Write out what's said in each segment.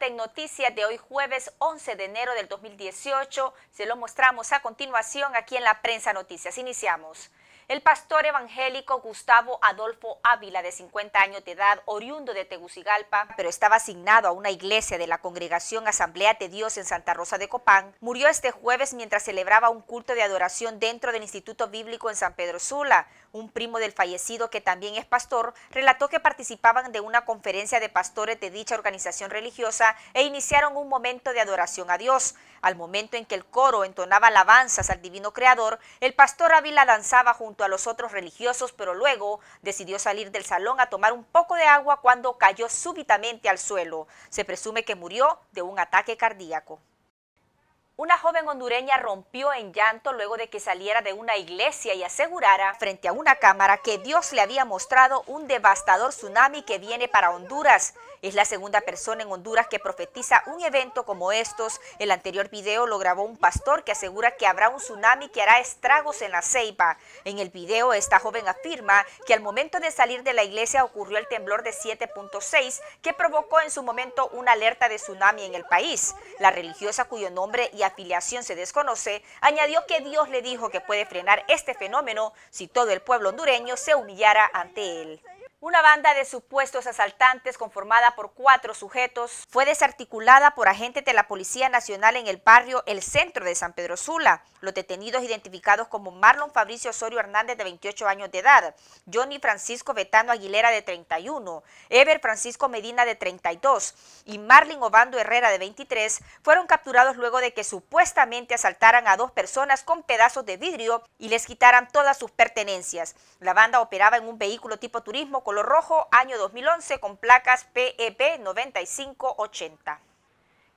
en noticias de hoy jueves 11 de enero del 2018. Se lo mostramos a continuación aquí en la prensa noticias. Iniciamos. El pastor evangélico Gustavo Adolfo Ávila, de 50 años de edad, oriundo de Tegucigalpa, pero estaba asignado a una iglesia de la congregación Asamblea de Dios en Santa Rosa de Copán, murió este jueves mientras celebraba un culto de adoración dentro del Instituto Bíblico en San Pedro Sula. Un primo del fallecido, que también es pastor, relató que participaban de una conferencia de pastores de dicha organización religiosa e iniciaron un momento de adoración a Dios. Al momento en que el coro entonaba alabanzas al divino creador, el pastor Ávila danzaba junto a los otros religiosos, pero luego decidió salir del salón a tomar un poco de agua cuando cayó súbitamente al suelo. Se presume que murió de un ataque cardíaco. Una joven hondureña rompió en llanto luego de que saliera de una iglesia y asegurara frente a una cámara que Dios le había mostrado un devastador tsunami que viene para Honduras. Es la segunda persona en Honduras que profetiza un evento como estos. El anterior video lo grabó un pastor que asegura que habrá un tsunami que hará estragos en la ceiba. En el video esta joven afirma que al momento de salir de la iglesia ocurrió el temblor de 7.6 que provocó en su momento una alerta de tsunami en el país. La religiosa cuyo nombre y afiliación se desconoce, añadió que Dios le dijo que puede frenar este fenómeno si todo el pueblo hondureño se humillara ante él. Una banda de supuestos asaltantes conformada por cuatro sujetos fue desarticulada por agentes de la Policía Nacional en el barrio El Centro de San Pedro Sula. Los detenidos identificados como Marlon Fabricio Osorio Hernández de 28 años de edad, Johnny Francisco Betano Aguilera de 31, Ever Francisco Medina de 32 y Marlin Obando Herrera de 23 fueron capturados luego de que supuestamente asaltaran a dos personas con pedazos de vidrio y les quitaran todas sus pertenencias. La banda operaba en un vehículo tipo turismo con rojo, año 2011, con placas PEP 9580.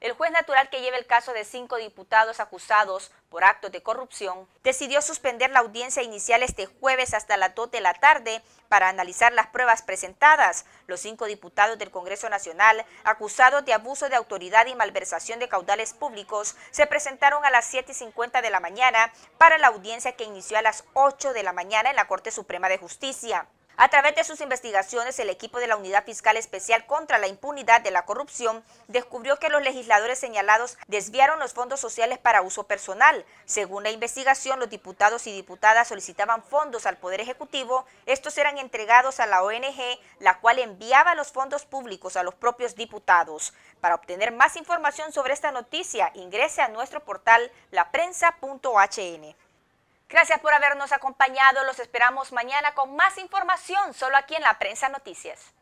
E el juez natural que lleva el caso de cinco diputados acusados por actos de corrupción decidió suspender la audiencia inicial este jueves hasta las 2 de la tarde para analizar las pruebas presentadas. Los cinco diputados del Congreso Nacional, acusados de abuso de autoridad y malversación de caudales públicos, se presentaron a las 7 y 50 de la mañana para la audiencia que inició a las 8 de la mañana en la Corte Suprema de Justicia. A través de sus investigaciones, el equipo de la Unidad Fiscal Especial contra la Impunidad de la Corrupción descubrió que los legisladores señalados desviaron los fondos sociales para uso personal. Según la investigación, los diputados y diputadas solicitaban fondos al Poder Ejecutivo. Estos eran entregados a la ONG, la cual enviaba los fondos públicos a los propios diputados. Para obtener más información sobre esta noticia, ingrese a nuestro portal laprensa.hn. Gracias por habernos acompañado. Los esperamos mañana con más información, solo aquí en La Prensa Noticias.